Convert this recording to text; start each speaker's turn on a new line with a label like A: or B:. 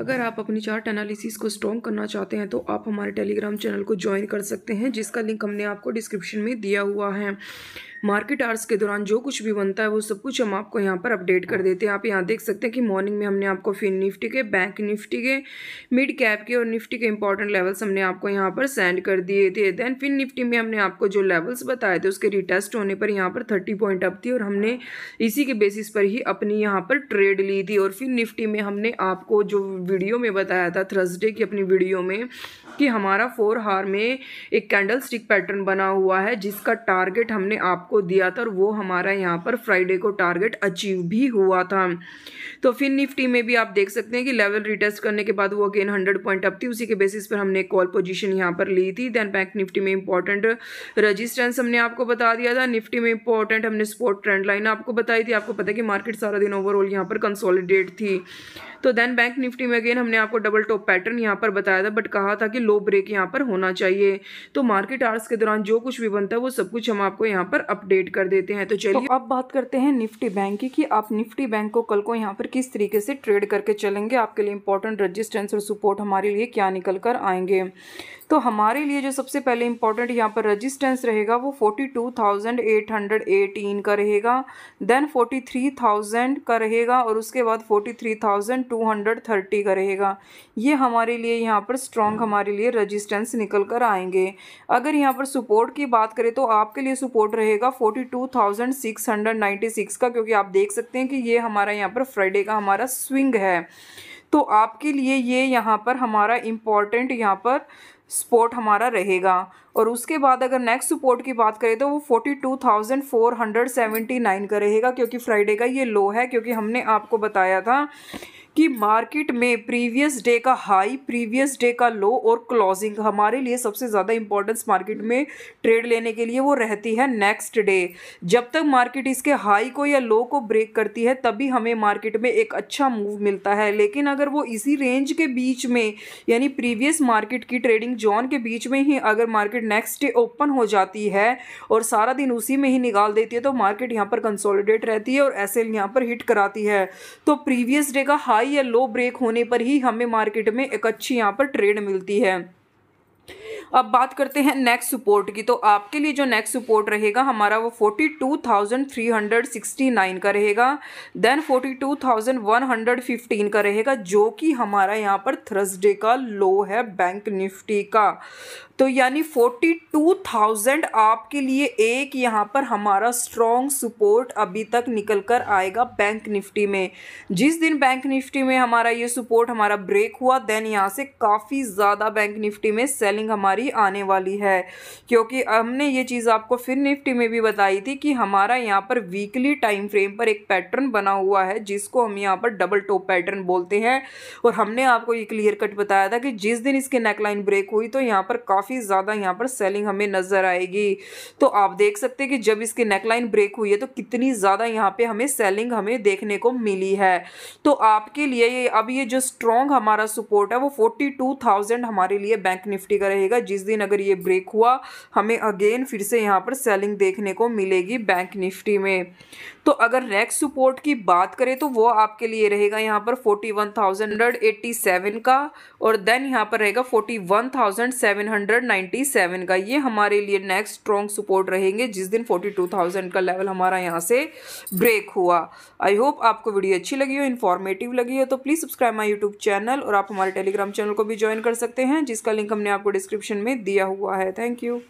A: अगर आप अपनी चार्ट एनालिसिस को स्ट्रॉन्ग करना चाहते हैं तो आप हमारे टेलीग्राम चैनल को ज्वाइन कर सकते हैं जिसका लिंक हमने आपको डिस्क्रिप्शन में दिया हुआ है मार्केट आवर्स के दौरान जो कुछ भी बनता है वो सब कुछ हम आपको यहाँ पर अपडेट कर देते हैं आप यहाँ देख सकते हैं कि मॉर्निंग में हमने आपको फिन निफ्टी के बैंक निफ्टी के मिड कैप के और निफ्टी के इंपॉर्टेंट लेवल्स हमने आपको यहाँ पर सेंड कर दिए थे देन फिन निफ्टी में हमने आपको जो लेवल्स बताए थे उसके रिटेस्ट होने पर यहाँ पर थर्टी पॉइंट अप थी और हमने इसी के बेसिस पर ही अपनी यहाँ पर ट्रेड ली थी और फिर निफ्टी में हमने आपको जो वीडियो में बताया था थर्सडे की अपनी वीडियो में कि हमारा फोर हार में एक कैंडल स्टिक पैटर्न बना हुआ है जिसका टारगेट हमने आपको दिया था और वो हमारा यहाँ पर फ्राइडे को टारगेट अचीव भी हुआ था तो फिर निफ्टी में भी आप देख सकते हैं कि लेवल रिटेस्ट करने के बाद वो अगेन हंड्रेड पॉइंट अप थी उसी के बेसिस पर हमने कॉल पोजिशन यहाँ पर ली थी देन बैंक निफ्टी में इंपॉर्टेंट रजिस्टेंस हमने आपको बता दिया था निफ्टी में इंपॉर्टेंट हमने स्पोर्ट ट्रेंड लाइन आपको बताई थी आपको पता है कि मार्केट सारा दिन ओवरऑल यहाँ पर कंसोलिडेट थी तो देन बैंक निफ्टी में अगेन हमने आपको डबल टॉप पैटर्न यहाँ पर बताया था बट कहा था कि लो ब्रेक यहाँ पर होना चाहिए तो मार्केट आर्स के दौरान जो कुछ भी बनता है वो सब कुछ हम आपको यहाँ पर अपडेट कर देते हैं तो, तो चलिए तो अब बात करते हैं निफ्टी बैंक की कि आप निफ्टी बैंक को कल को यहाँ पर किस तरीके से ट्रेड करके चलेंगे आपके लिए इंपॉर्टेंट रजिस्टेंस और सपोर्ट हमारे लिए क्या निकल कर आएंगे तो हमारे लिए जो सबसे पहले इंपॉर्टेंट यहाँ पर रजिस्टेंस रहेगा वो forty two thousand eight hundred eighteen का रहेगा देन फोर्टी थ्री थाउजेंड का रहेगा और उसके बाद forty three thousand two hundred thirty का रहेगा ये हमारे लिए यहाँ पर स्ट्रॉन्ग हमारे लिए रजिस्टेंस निकल कर आएंगे अगर यहाँ पर सपोर्ट की बात करें तो आपके लिए सपोर्ट रहेगा forty two thousand six hundred ninety six का क्योंकि आप देख सकते हैं कि ये हमारा यहाँ पर फ्राइडे का हमारा स्विंग है तो आपके लिए ये यहाँ पर हमारा इम्पॉर्टेंट यहाँ पर सपोर्ट हमारा रहेगा और उसके बाद अगर नेक्स्ट सपोर्ट की बात करें तो वो forty two thousand four hundred seventy nine का रहेगा क्योंकि फ्राइडे का ये लो है क्योंकि हमने आपको बताया था कि मार्केट में प्रीवियस डे का हाई प्रीवियस डे का लो और क्लोजिंग हमारे लिए सबसे ज़्यादा इंपॉर्टेंस मार्केट में ट्रेड लेने के लिए वो रहती है नेक्स्ट डे जब तक मार्केट इसके हाई को या लो को ब्रेक करती है तभी हमें मार्केट में एक अच्छा मूव मिलता है लेकिन अगर वो इसी रेंज के बीच में यानी प्रीवियस मार्केट की ट्रेडिंग जॉन के बीच में ही अगर मार्केट नेक्स्ट डे ओपन हो जाती है और सारा दिन उसी में ही निकाल देती है तो मार्केट यहाँ पर कंसोलिडेट रहती है और ऐसे यहाँ पर हिट कराती है तो प्रीवियस डे का हाई या लो ब्रेक होने पर ही हमें मार्केट में एक अच्छी यहाँ पर ट्रेड मिलती है अब बात करते हैं नेक्स्ट सपोर्ट की तो आपके लिए जो नेक्स्ट सपोर्ट रहेगा हमारा वो forty two thousand three hundred sixty nine का रहेगा then forty two thousand one hundred fifteen का रहेगा जो कि हमारा यहाँ पर थर्सडे का लो है बैंक निफ्टी का तो यानी फोर्टी टू थाउजेंड आपके लिए एक यहाँ पर हमारा स्ट्रॉन्ग सपोर्ट अभी तक निकल कर आएगा बैंक निफ्टी में जिस दिन बैंक निफ्टी में हमारा ये सपोर्ट हमारा ब्रेक हुआ देन यहाँ से काफ़ी ज़्यादा बैंक निफ्टी में सेलिंग हमारी आने वाली है क्योंकि हमने ये चीज़ आपको फिर निफ्टी में भी बताई थी कि हमारा यहाँ पर वीकली टाइम फ्रेम पर एक पैटर्न बना हुआ है जिसको हम यहाँ पर डबल टॉप पैटर्न बोलते हैं और हमने आपको ये क्लियर कट बताया था कि जिस दिन इसके नेकलाइन ब्रेक हुई तो यहाँ पर काफ़ी काफ़ी ज़्यादा यहाँ पर सेलिंग हमें नज़र आएगी तो आप देख सकते हैं कि जब इसकी नेकलाइन ब्रेक हुई है तो कितनी ज़्यादा यहाँ पे हमें सेलिंग हमें देखने को मिली है तो आपके लिए ये अब ये जो स्ट्रॉन्ग हमारा सपोर्ट है वो फोर्टी हमारे लिए बैंक निफ्टी का रहेगा जिस दिन अगर ये ब्रेक हुआ हमें अगेन फिर से यहाँ पर सेलिंग देखने को मिलेगी बैंक निफ्टी में तो अगर नेक्स्ट सपोर्ट की बात करें तो वो आपके लिए रहेगा यहाँ पर forty one thousand hundred eighty seven का और देन यहाँ पर रहेगा forty one thousand seven hundred का ये हमारे लिए नेक्स्ट स्ट्रॉन्ग सपोर्ट रहेंगे जिस दिन 42,000 का लेवल हमारा यहाँ से ब्रेक हुआ आई होप आपको वीडियो अच्छी लगी हो इन्फॉर्मेटिव लगी हो तो please subscribe my YouTube channel और आप हमारे टेलीग्राम चैनल को भी ज्वाइन कर सकते हैं जिसका लिंक हमने आपको डिस्क्रिप्शन में दिया हुआ है थैंक यू